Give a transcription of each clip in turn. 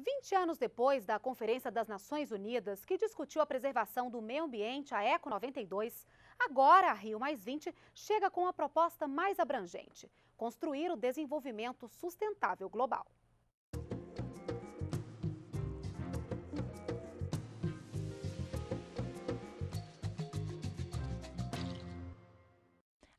20 anos depois da Conferência das Nações Unidas, que discutiu a preservação do meio ambiente, a Eco 92, agora a Rio chega com uma proposta mais abrangente: construir o desenvolvimento sustentável global.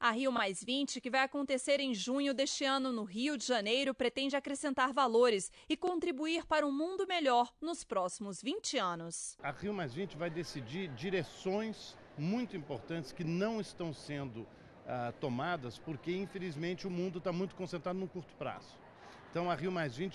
A Rio Mais 20, que vai acontecer em junho deste ano no Rio de Janeiro, pretende acrescentar valores e contribuir para um mundo melhor nos próximos 20 anos. A Rio Mais 20 vai decidir direções muito importantes que não estão sendo uh, tomadas, porque infelizmente o mundo está muito concentrado no curto prazo. Então a Rio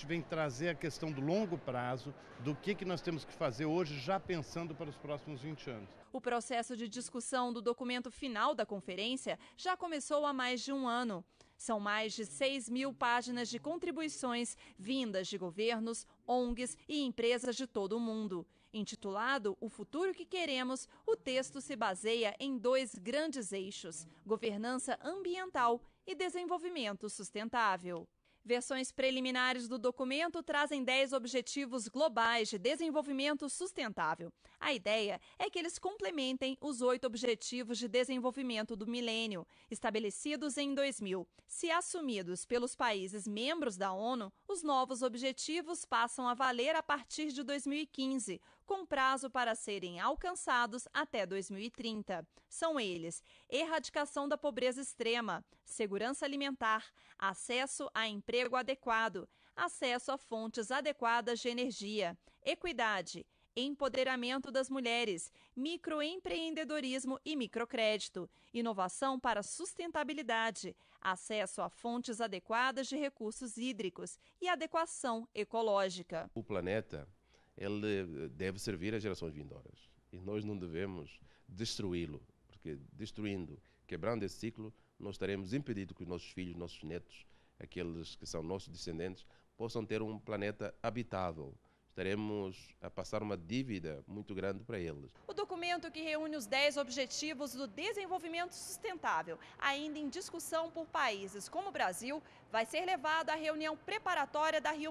vem trazer a questão do longo prazo, do que, que nós temos que fazer hoje, já pensando para os próximos 20 anos. O processo de discussão do documento final da conferência já começou há mais de um ano. São mais de 6 mil páginas de contribuições vindas de governos, ONGs e empresas de todo o mundo. Intitulado O Futuro que Queremos, o texto se baseia em dois grandes eixos: governança ambiental e desenvolvimento sustentável. Versões preliminares do documento trazem 10 objetivos globais de desenvolvimento sustentável. A ideia é que eles complementem os oito objetivos de desenvolvimento do milênio, estabelecidos em 2000. Se assumidos pelos países membros da ONU, os novos objetivos passam a valer a partir de 2015, com prazo para serem alcançados até 2030. São eles: erradicação da pobreza extrema, segurança alimentar, acesso a emprego adequado, acesso a fontes adequadas de energia, equidade, empoderamento das mulheres, microempreendedorismo e microcrédito, inovação para sustentabilidade, acesso a fontes adequadas de recursos hídricos e adequação ecológica. O planeta ele eh, deve servir às gerações vindouras. E nós não devemos destruí-lo, porque destruindo, quebrando esse ciclo, nós estaremos impedidos que os nossos filhos, nossos netos, aqueles que são nossos descendentes, possam ter um planeta habitável. Estaremos a passar uma dívida muito grande para eles. O documento que reúne os 10 Objetivos do Desenvolvimento Sustentável, ainda em discussão por países como o Brasil, vai ser levado à reunião preparatória da Rio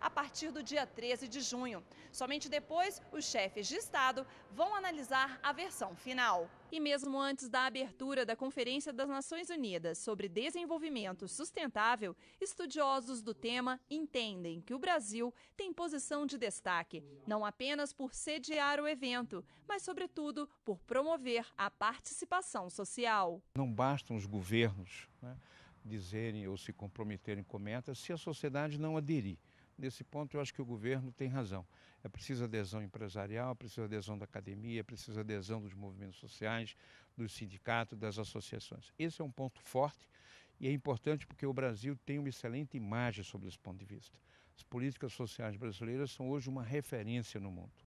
a partir do dia 13 de junho. Somente depois, os chefes de Estado vão analisar a versão final. E mesmo antes da abertura da Conferência das Nações Unidas sobre Desenvolvimento Sustentável, estudiosos do tema entendem que o Brasil tem posição de destaque, não apenas por sediar o evento, mas, sobretudo, por promover a participação social. Não bastam os governos né, dizerem ou se comprometerem com metas se a sociedade não aderir. Nesse ponto, eu acho que o governo tem razão. É preciso adesão empresarial, é preciso adesão da academia, é preciso adesão dos movimentos sociais, dos sindicatos, das associações. Esse é um ponto forte e é importante porque o Brasil tem uma excelente imagem sobre esse ponto de vista. As políticas sociais brasileiras são hoje uma referência no mundo.